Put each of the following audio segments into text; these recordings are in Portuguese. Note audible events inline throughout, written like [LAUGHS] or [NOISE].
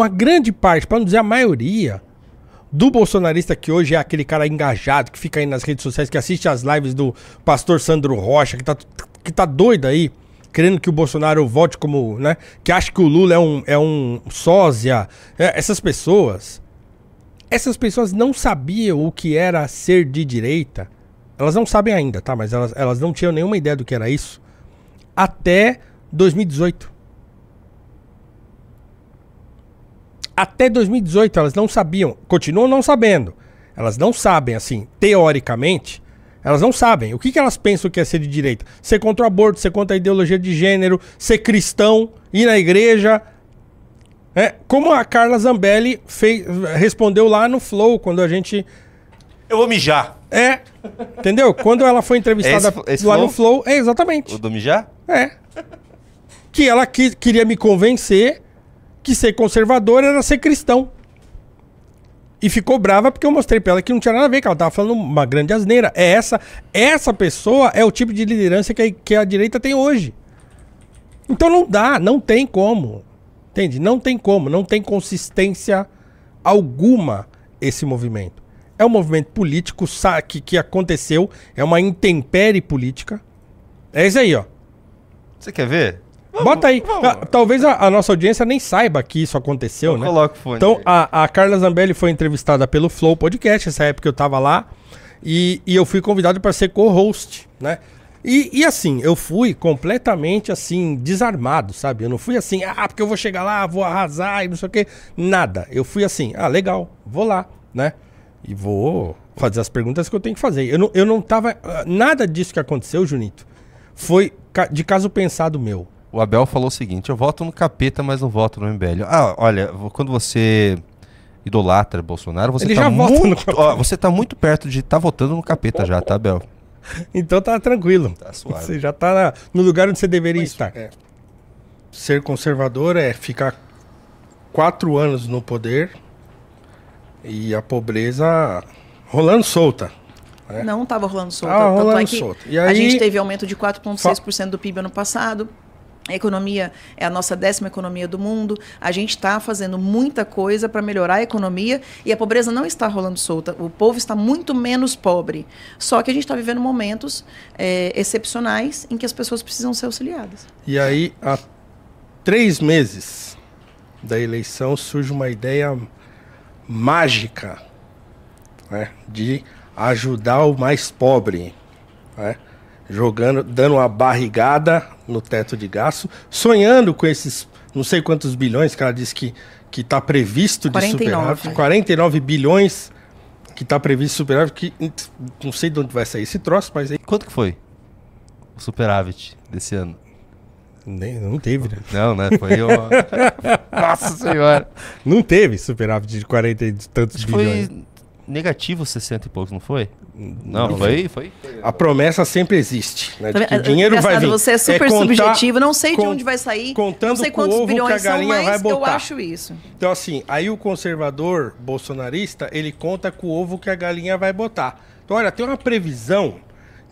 uma grande parte, para não dizer a maioria, do bolsonarista que hoje é aquele cara engajado, que fica aí nas redes sociais, que assiste as lives do pastor Sandro Rocha, que tá, que tá doido aí, querendo que o Bolsonaro volte como, né? Que acha que o Lula é um, é um sósia. É, essas pessoas. Essas pessoas não sabiam o que era ser de direita. Elas não sabem ainda, tá? Mas elas, elas não tinham nenhuma ideia do que era isso. Até 2018. Até 2018 elas não sabiam, continuam não sabendo. Elas não sabem, assim, teoricamente, elas não sabem. O que, que elas pensam que é ser de direita? Ser contra o aborto, ser contra a ideologia de gênero, ser cristão, ir na igreja. É, como a Carla Zambelli fez, respondeu lá no Flow, quando a gente. Eu vou mijar. É. Entendeu? Quando ela foi entrevistada esse, esse lá flow? no Flow. É, exatamente. O do mijar? É. Que ela que, queria me convencer que ser conservador era ser cristão. E ficou brava porque eu mostrei pra ela que não tinha nada a ver, que ela tava falando uma grande asneira. É essa, essa pessoa é o tipo de liderança que a, que a direita tem hoje. Então não dá, não tem como. Entende? Não tem como, não tem consistência alguma esse movimento. É um movimento político saque que aconteceu, é uma intempérie política. É isso aí, ó. Você quer ver? Bota aí. Vamos. Ah, talvez a, a, nossa audiência nem saiba que isso aconteceu, eu né? o fone. Então, a, a, Carla Zambelli foi entrevistada pelo Flow Podcast, essa época eu tava lá. E, e eu fui convidado para ser co-host, né? E, e, assim, eu fui completamente assim, desarmado, sabe? Eu não fui assim, ah, porque eu vou chegar lá, vou arrasar e não sei o quê. Nada. Eu fui assim, ah, legal, vou lá, né? E vou fazer as perguntas que eu tenho que fazer. Eu não, eu não tava. Ah, nada disso que aconteceu, Junito, foi de caso pensado meu. O Abel falou o seguinte: eu voto no capeta, mas não voto no MBL. Ah, olha, quando você idolatra Bolsonaro, você Ele tá já muito, no ó, você tá muito perto de estar tá votando no capeta já, tá, Abel? [LAUGHS] Então tá tranquilo. Tá suave. Você já tá na, no lugar onde você deveria mas, estar. É, ser conservador é ficar quatro anos no poder e a pobreza rolando solta. Né? Não estava rolando solta. É rolando é solta. E aí, a gente teve aumento de 4,6% do PIB ano passado. A economia é a nossa décima economia do mundo. A gente está fazendo muita coisa para melhorar a economia e a pobreza não está rolando solta. O povo está muito menos pobre. Só que a gente está vivendo momentos é, excepcionais em que as pessoas precisam ser auxiliadas. E aí, há três meses da eleição, surge uma ideia mágica né, de ajudar o mais pobre. Né? jogando, dando uma barrigada no teto de gasto, sonhando com esses não sei quantos bilhões que ela disse que que está previsto de 49. superávit, 49 bilhões que está previsto superávit, que não sei de onde vai sair esse troço, mas aí... Quanto que foi o superávit desse ano? Nem, não teve, né? Não, né? Foi eu. [LAUGHS] Nossa senhora. Não teve superávit de 40 e tantos Acho bilhões. Foi negativo 60 e poucos, não foi? Não, foi, foi. A promessa sempre existe. Né? Tá o dinheiro é vai vir. Você é, é super é contar, subjetivo, não sei de onde vai sair, contando não sei quantos com o ovo bilhões que a galinha são, vai botar. eu acho isso. Então assim, aí o conservador bolsonarista, ele conta com o ovo que a galinha vai botar. Então olha, tem uma previsão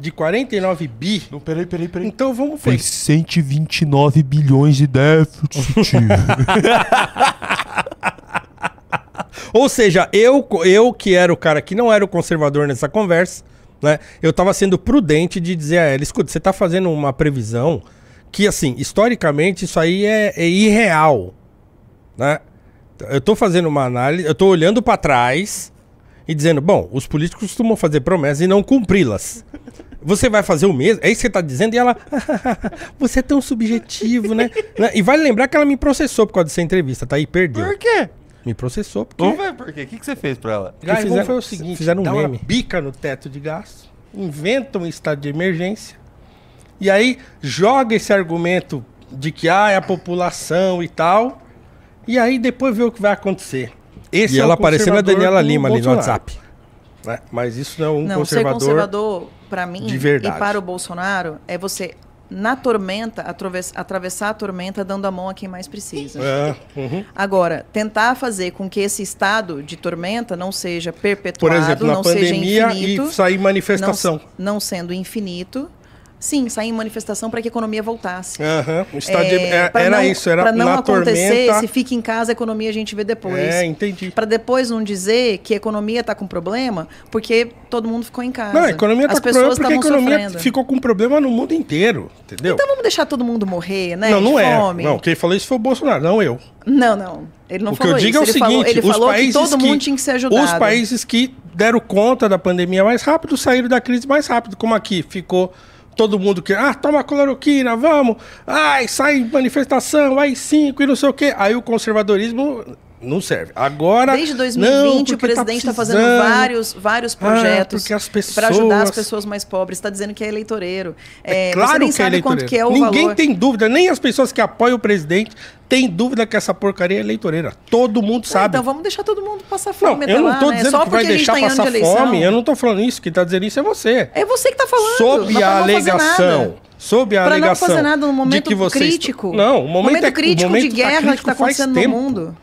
de 49 bi. Não, peraí, peraí, peraí. Então vamos ver. Foi 129 bilhões de déficit. [LAUGHS] Ou seja, eu, eu que era o cara que não era o conservador nessa conversa, né? Eu tava sendo prudente de dizer a ela, escuta, você tá fazendo uma previsão que, assim, historicamente isso aí é, é irreal, né? Eu tô fazendo uma análise, eu tô olhando para trás e dizendo, bom, os políticos costumam fazer promessas e não cumpri-las. Você vai fazer o mesmo? É isso que você tá dizendo? E ela, [LAUGHS] você é tão subjetivo, né? né? E vale lembrar que ela me processou por causa dessa entrevista, tá? aí perdeu. Por quê? Me processou. Porque... Vamos ver por quê. O que, que você fez pra ela? Gás fizeram, foi o seguinte: fizeram um dá meme. uma bica no teto de gás, inventam um estado de emergência, e aí joga esse argumento de que ah, é a população e tal, e aí depois vê o que vai acontecer. Esse e é ela apareceu na Daniela Lima ali no WhatsApp. Né? Mas isso não é um não, conservador. Ser conservador, para mim, de verdade. e para o Bolsonaro, é você na tormenta, atravessar a tormenta dando a mão a quem mais precisa. É, uhum. Agora, tentar fazer com que esse estado de tormenta não seja perpetuado, Por exemplo, na não pandemia seja infinito, e sair manifestação. Não, não sendo infinito, Sim, sair em manifestação para que a economia voltasse. Uhum. estado é, de... é, era não, isso, era Para não acontecer, tormenta... se fica em casa, a economia a gente vê depois. É, entendi. Para depois não dizer que a economia está com problema, porque todo mundo ficou em casa. Não, a economia está com problema porque a economia sofrendo. ficou com problema no mundo inteiro, entendeu? Então vamos deixar todo mundo morrer, né? Não, não de é. Não, quem falou isso foi o Bolsonaro, não eu. Não, não. Ele não o falou que eu digo é isso. é o ele seguinte: falou, ele os falou países que todo mundo tinha que ser ajudado. Os países que deram conta da pandemia mais rápido saíram da crise mais rápido, como aqui ficou todo mundo que, ah, toma cloroquina, vamos, ai, sai manifestação, ai, cinco e não sei o quê. Aí o conservadorismo não serve. Agora. Desde 2020, não, o tá presidente está tá fazendo vários, vários ah, projetos ah, pessoas... para ajudar as pessoas mais pobres. Está dizendo que é eleitoreiro. É, é claro que é eleitoreiro. Que é Ninguém valor. tem dúvida, nem as pessoas que apoiam o presidente têm dúvida que essa porcaria é eleitoreira. Todo mundo sabe. então vamos deixar todo mundo passar fome. Não, eu não estou né? dizendo né? que vai deixar tá passar de fome. Eu não estou falando isso. Quem está dizendo isso é você. É você que está falando. Sob a alegação sob a alegação não fazer nada no momento crítico. Não, o momento, momento é, crítico o momento de guerra tá crítico que está acontecendo tempo. no mundo.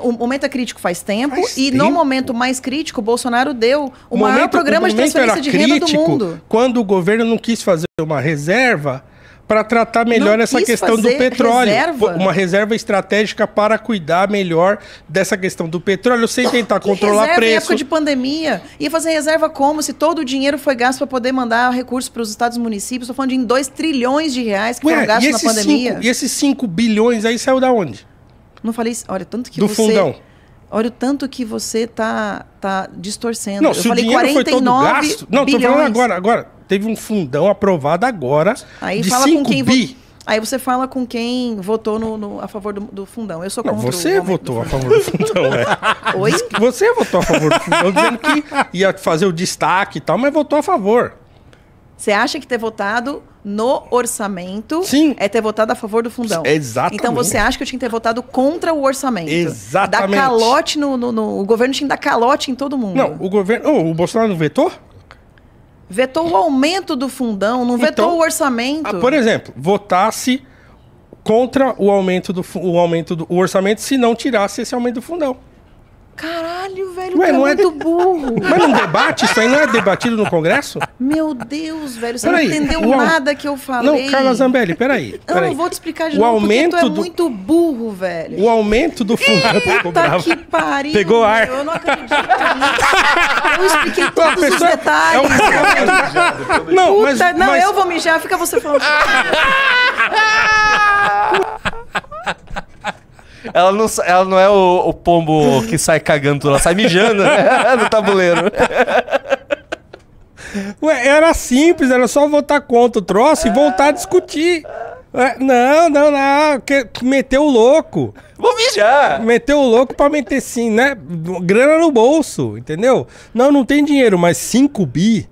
O momento é crítico faz tempo faz e tempo. no momento mais crítico, o Bolsonaro deu o, o maior momento, programa o de transferência de renda do mundo. Quando o governo não quis fazer uma reserva para tratar melhor não essa questão do petróleo. Reserva. Uma reserva estratégica para cuidar melhor dessa questão do petróleo, sem tentar controlar reserva preço. época de pandemia. Ia fazer reserva como? Se todo o dinheiro foi gasto para poder mandar recursos para os estados e municípios. Estou falando de 2 trilhões de reais que Ué, foram gastos na pandemia. Cinco, e esses 5 bilhões aí saiu da onde? Não falei, olha, tanto que Do você... fundão. Olha o tanto que você tá, tá distorcendo. Não, eu se falei o dinheiro foi todo gasto... Não, bilhões. tô falando agora, agora. Teve um fundão aprovado agora Aí de fala 5 com quem bi. Vo... Aí você fala com quem votou no, no a favor do, do, fundão. Eu sou contra Não, você votou a favor do fundão, é. [LAUGHS] Oi? Você votou a favor do fundão, dizendo que ia fazer o destaque e tal, mas votou a favor. Você acha que ter votado no orçamento Sim. é ter votado a favor do fundão. Exatamente. Então você acha que eu tinha que ter votado contra o orçamento. Exatamente. Dá calote no, no, no O governo tinha que dar calote em todo mundo. Não, o governo. Oh, o Bolsonaro não vetou? Vetou o aumento do fundão, não então, vetou o orçamento. Ah, por exemplo, votasse contra o aumento do o aumento do o orçamento se não tirasse esse aumento do fundão. Caralho, velho, Ué, é não é muito de... burro. [LAUGHS] Mas não debate? Isso aí não é debatido no Congresso? Meu Deus, velho, você peraí, não entendeu o... nada que eu falei. Não, Carla Zambelli, peraí. peraí. Eu não vou te explicar de o novo, aumento tu é do... muito burro, velho. O aumento do fundo público bravo. que pariu. Pegou ar. Eu não acredito nisso. Eu expliquei todos pessoa... os detalhes. É um... [LAUGHS] não, Puta, mas, não, mas... eu vou mijar, fica você falando. [LAUGHS] Ela não, ela não é o, o pombo que sai cagando, ela sai mijando né? [LAUGHS] no tabuleiro. Ué, era simples, era só votar contra o troço e voltar a discutir. Ué, não, não, não, que, meteu o louco. Vou mijar. Meteu o louco pra meter sim, né? Grana no bolso, entendeu? Não, não tem dinheiro, mas 5 bi.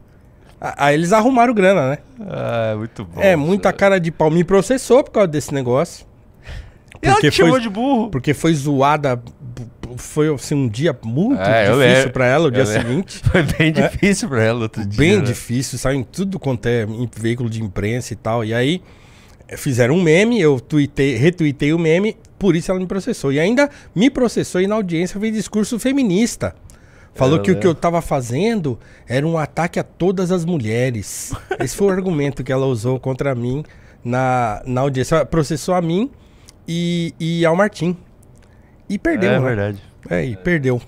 Aí eles arrumaram grana, né? Ah, é muito bom. É, muita cara de pau. Me processou por causa desse negócio. Porque ela te foi, chamou de burro. Porque foi zoada. Foi assim, um dia muito é, difícil para ela, o dia seguinte. [LAUGHS] Foi bem é. difícil para ela outro dia. Bem né? difícil, saiu em tudo quanto é em veículo de imprensa e tal. E aí eh, fizeram um meme, eu tuitei, retuitei o meme, por isso ela me processou. E ainda me processou e na audiência fez discurso feminista. Falou eu que lembro. o que eu tava fazendo era um ataque a todas as mulheres. Esse foi o argumento que ela usou contra mim na, na audiência. processou a mim e, e ao Martim. E perdeu, é, né? verdade. É, e perdeu.